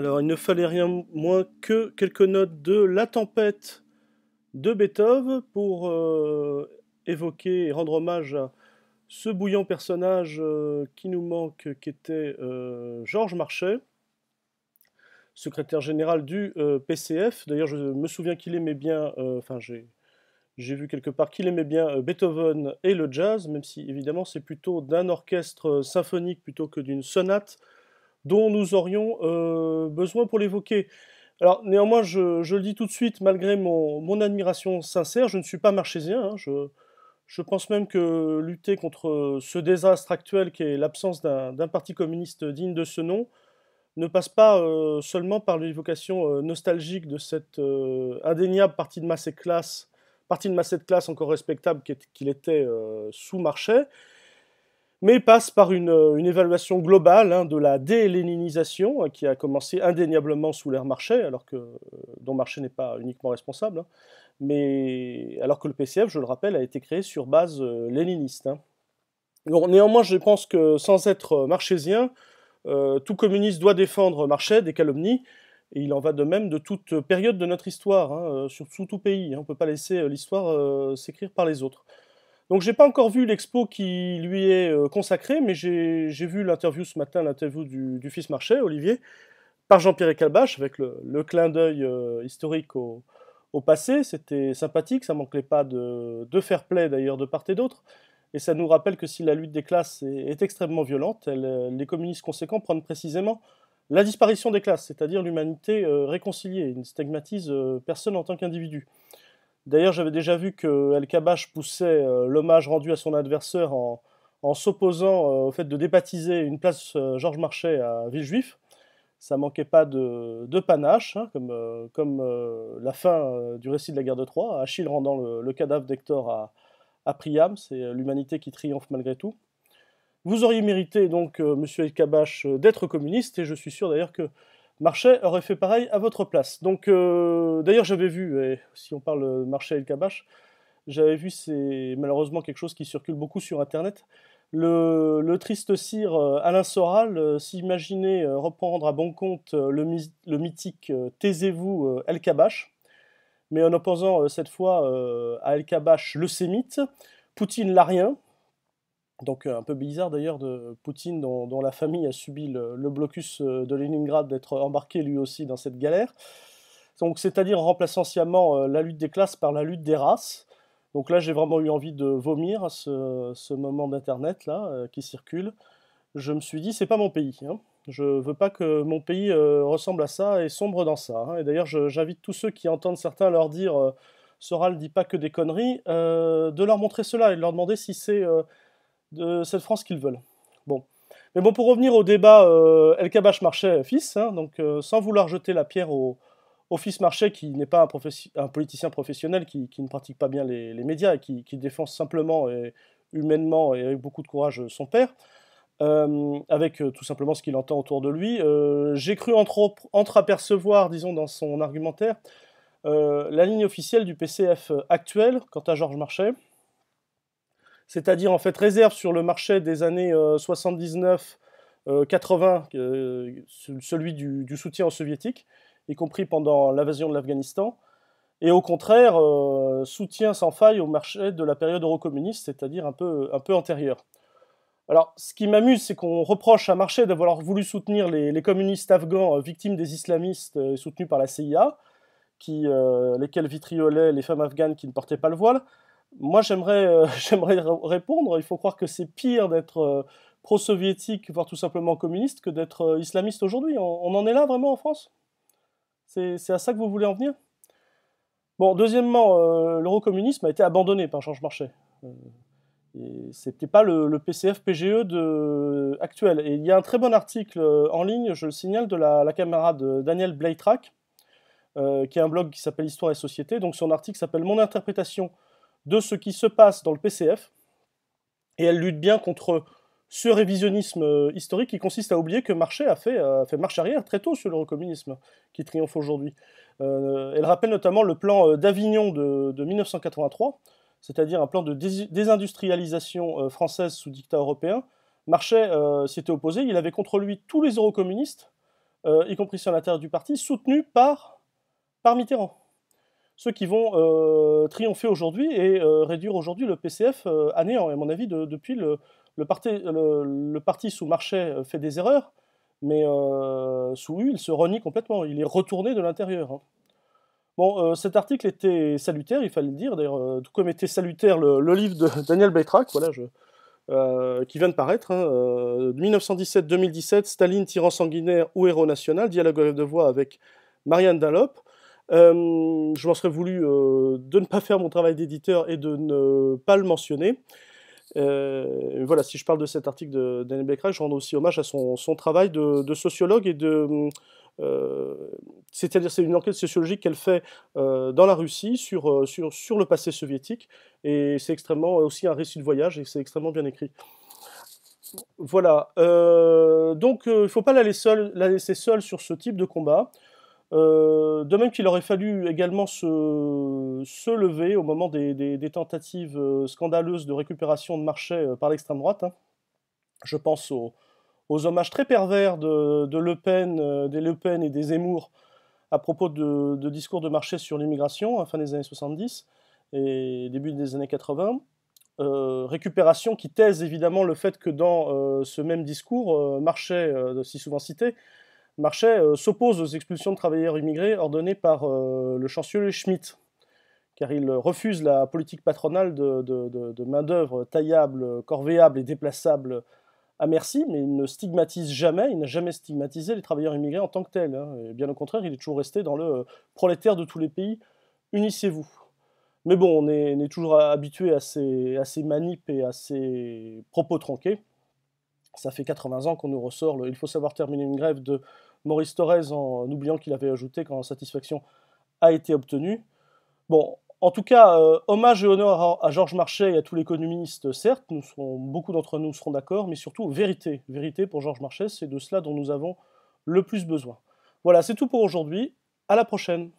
Alors, il ne fallait rien moins que quelques notes de La Tempête de Beethoven pour euh, évoquer et rendre hommage à ce bouillant personnage euh, qui nous manque, qui était euh, Georges Marchais, secrétaire général du PCF. D'ailleurs, je me souviens qu'il aimait bien, enfin, j'ai. vu quelque part qu'il aimait bien Beethoven et le jazz, même si évidemment c'est plutôt d'un orchestre symphonique plutôt que d'une sonate dont nous aurions euh, besoin pour l'évoquer. Alors néanmoins, je, le dis tout de suite, malgré mon, admiration sincère, je ne suis pas marchésien. Hein. je, pense même que lutter contre ce désastre actuel qui est l'absence d'un parti communiste digne de ce nom ne passe pas euh, seulement par l'évocation euh, nostalgique de cette indéniable partie de masse et classe, partie de masse et de classe encore respectable qu'il était sous marché mais passe par une, euh, évaluation globale hein, de la déléninisation hein, qui a commencé indéniablement sous l'ère Marché, alors que euh, dont Marché n'est pas uniquement responsable, hein, mais alors que le PCF, je le rappelle, a été créé sur base euh, léniniste. néanmoins, je pense que sans être marchésien, tout communiste doit défendre Marché des calomnies, et il en va de même de toute période de notre histoire, sur, sous tout pays. on ne peut pas laisser l'histoire s'écrire par les autres. Donc j'ai pas encore vu l'expo qui lui est euh, consacrée, mais j'ai vu l'interview ce matin, l'interview du, fils Marchais, Olivier, par Jean-Pierre Calbache, avec le, clin d'œil euh, historique au, passé. C'était sympathique, ça manquait pas de, de fair play d'ailleurs de part et d'autre. Et ça nous rappelle que si la lutte des classes est, extrêmement violente, euh, les communistes conséquents prennent précisément la disparition des classes, c'est-à-dire l'humanité réconciliée. Ils ne stigmatisent personne en tant qu'individu. D'ailleurs, j'avais déjà vu que El Kabash poussait euh, l'hommage rendu à son adversaire en, s'opposant euh, au fait de débaptiser une place euh, Georges Marchais à Villejuif. Ça manquait pas de, panache, hein, comme, la fin du récit de la guerre de Troie, Achille rendant le, cadavre d'Hector à, à Priam, c'est l'humanité qui triomphe malgré tout. Vous auriez mérité donc, monsieur El Kabash, d'être communiste, et je suis sûr d'ailleurs que Marchais aurait fait pareil à votre place. Donc, euh, d'ailleurs, j'avais vu, si on parle euh, Marchais El Kabash, j'avais vu, c'est malheureusement quelque chose qui circule beaucoup sur Internet. Le, triste sire euh, Alain Soral s'imaginait reprendre à bon compte le, le mythique Taisez-vous El Kabash, mais en opposant cette fois à El Kabash le sémite, Poutine rien. Donc euh, un peu bizarre d'ailleurs de Poutine dont, la famille a subi le, blocus euh, de Leningrad d'être embarqué lui aussi dans cette galère. Donc c'est-à-dire en remplaçant sciemment euh, la lutte des classes par la lutte des races. Donc là j'ai vraiment eu envie de vomir à ce, moment d'internet là qui circule. Je me suis dit c'est pas mon pays. Hein. Je veux pas que mon pays ressemble à ça et sombre dans ça. Hein. Et d'ailleurs j'invite tous ceux qui entendent certains leur dire euh, Soral dit pas que des conneries, de leur montrer cela et de leur demander si c'est de cette France qu'ils veulent. Bon. Mais bon, pour revenir au débat euh, El Kabash Marchais fils, hein, donc euh, sans vouloir jeter la pierre au, fils Marchais qui n'est pas un, politicien professionnel qui, ne pratique pas bien les, médias et qui, défend simplement et humainement et avec beaucoup de courage son père, euh, avec tout simplement ce qu'il entend autour de lui, j'ai cru entre-apercevoir, disons, dans son argumentaire, la ligne officielle du PCF actuel quant à Georges Marchais c'est-à-dire en fait réserve sur le marché des années 79, euh, 80, euh, euh, celui du, soutien aux soviétiques, y compris pendant l'invasion de l'Afghanistan, et au contraire soutien sans faille au marché de la période eurocommuniste, c'est-à-dire un peu, un peu antérieure. Alors, ce qui m'amuse, c'est qu'on reproche à Marché d'avoir voulu soutenir les, communistes afghans victimes des islamistes soutenus par la CIA, lesquels vitriolaient les femmes afghanes qui ne portaient pas le voile. Moi, j'aimerais euh, répondre. Il faut croire que c'est pire d'être euh, pro-soviétique, voire tout simplement communiste, que d'être euh, islamiste aujourd'hui. On, en est là vraiment en France C'est à ça que vous voulez en venir Bon, deuxièmement, l'eurocommunisme a été abandonné par Georges Marchais. Ce n'était pas le, PCF-PGE e actuel. Et il y a un très bon article en ligne, je le signale, de la, la camarade Daniel Bleitrach, qui a un blog qui s'appelle Histoire et Société. Donc son article s'appelle Mon interprétation de ce qui se passe dans le PCF, et elle lutte bien contre ce révisionnisme euh, historique qui consiste à oublier que Marché a euh, fait, marche arrière très tôt sur l'eurocommunisme qui triomphe aujourd'hui. Euh, elle rappelle notamment le plan d'Avignon de, 1983, c'est-à-dire un plan de désindustrialisation française sous dictat européen. Marchais s'était opposé, il avait contre lui tous les eurocommunistes, y compris sur l'intérieur du parti, soutenus par, par Mitterrand ceux qui vont euh, triompher aujourd'hui et euh, réduire aujourd'hui le PCF euh, à néant. Et à mon avis, depuis, le, parti, sous marché fait des erreurs, mais sous lui il se renie complètement. Il est retourné de l'intérieur. Hein. Bon, cet article était salutaire, il fallait le dire. D'ailleurs, comme était salutaire le, livre de Daniel Beitrac, voilà, je, qui vient de paraître, 1917-2017, hein, Staline, tyran sanguinaire ou héros national, dialogue de voix avec Marianne Dallop. Euh, je m'en serais voulu euh, de ne pas faire mon travail d'éditeur et de ne pas le mentionner. Euh, voilà, si je parle de cet article de Daniel je rends aussi hommage à son, travail de, sociologue et de. C'est-à-dire, c'est une enquête sociologique qu'elle fait dans la Russie sur, sur, sur le passé soviétique. Et c'est extrêmement aussi un récit de voyage et c'est extrêmement bien écrit voilà. donc, il ne faut pas la laisser seule sur ce type de combat. Euh, de même qu'il aurait fallu également se, lever au moment des, tentatives euh, scandaleuses de récupération de marché euh, par l'extrême droite. Hein. Je pense aux, hommages très pervers de, Le Pen, des Le Pen et des Zemmour à propos de, discours de marché sur l'immigration à hein, fin des années 70 et début des années 80. récupération qui taise évidemment le fait que dans ce même discours, marché si souvent cité, Marchais euh, s'oppose aux expulsions de travailleurs immigrés ordonnées par euh, le chancelier Schmitt, car il refuse la politique patronale de, main-d'œuvre taillable, corvéable et déplaçable à merci, mais il ne stigmatise jamais, il n'a jamais stigmatisé les travailleurs immigrés en tant que tels. Hein. bien au contraire, il est toujours resté dans le euh, prolétaire de tous les pays, unissez-vous. Mais bon, on est, toujours habitué à ces, à et à ces propos tronqués. Ça fait 80 ans qu'on nous ressort le, il faut savoir terminer une grève de Maurice Torres en, oubliant qu'il avait ajouté quand la satisfaction a été obtenue. Bon, en tout cas, euh, hommage et honneur à, Georges Marchais et à tous les économistes, certes, nous beaucoup d'entre nous seront d'accord, mais surtout vérité. Vérité pour Georges Marchais, c'est de cela dont nous avons le plus besoin. Voilà, c'est tout pour aujourd'hui. À la prochaine.